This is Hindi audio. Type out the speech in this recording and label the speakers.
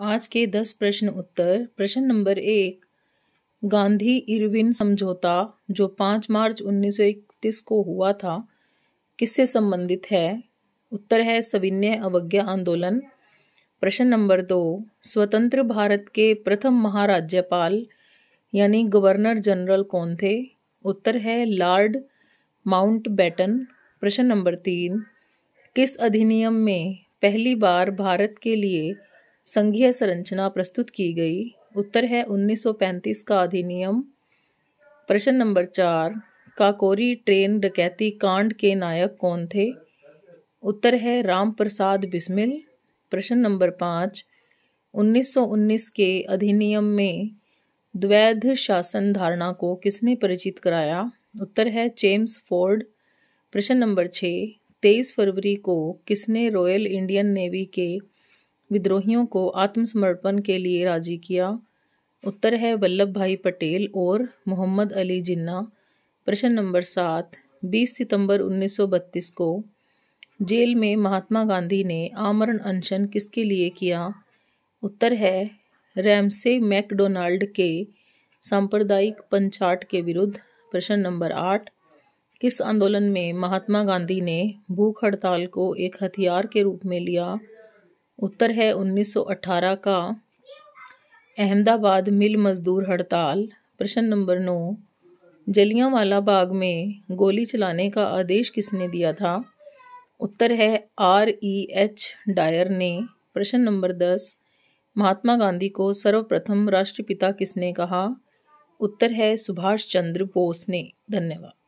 Speaker 1: आज के दस प्रश्न उत्तर प्रश्न नंबर एक गांधी इरविन समझौता जो पाँच मार्च 1931 को हुआ था किससे संबंधित है उत्तर है सविनय अवज्ञा आंदोलन प्रश्न नंबर दो स्वतंत्र भारत के प्रथम महाराज्यपाल यानी गवर्नर जनरल कौन थे उत्तर है लॉर्ड माउंट बैटन प्रश्न नंबर तीन किस अधिनियम में पहली बार भारत के लिए संघीय संरचना प्रस्तुत की गई उत्तर है 1935 का अधिनियम प्रश्न नंबर चार काकोरी ट्रेन डकैती कांड के नायक कौन थे उत्तर है राम प्रसाद बिस्मिल प्रश्न नंबर पाँच 1919 के अधिनियम में द्वैध शासन धारणा को किसने परिचित कराया उत्तर है जेम्स फोर्ड प्रश्न नंबर छः तेईस फरवरी को किसने रॉयल इंडियन नेवी के विद्रोहियों को आत्मसमर्पण के लिए राजी किया उत्तर है वल्लभ भाई पटेल और मोहम्मद अली जिन्ना प्रश्न नंबर सात 20 सितंबर 1932 को जेल में महात्मा गांधी ने आमरण अनशन किसके लिए किया उत्तर है रैमसे मैकडोनाल्ड के सांप्रदायिक पंचाट के विरुद्ध प्रश्न नंबर आठ किस आंदोलन में महात्मा गांधी ने भूख हड़ताल को एक हथियार के रूप में लिया उत्तर है 1918 का अहमदाबाद मिल मज़दूर हड़ताल प्रश्न नंबर नौ जलियांवाला बाग में गोली चलाने का आदेश किसने दिया था उत्तर है आर ई एच डायर ने प्रश्न नंबर दस महात्मा गांधी को सर्वप्रथम राष्ट्रपिता किसने कहा उत्तर है सुभाष चंद्र बोस ने धन्यवाद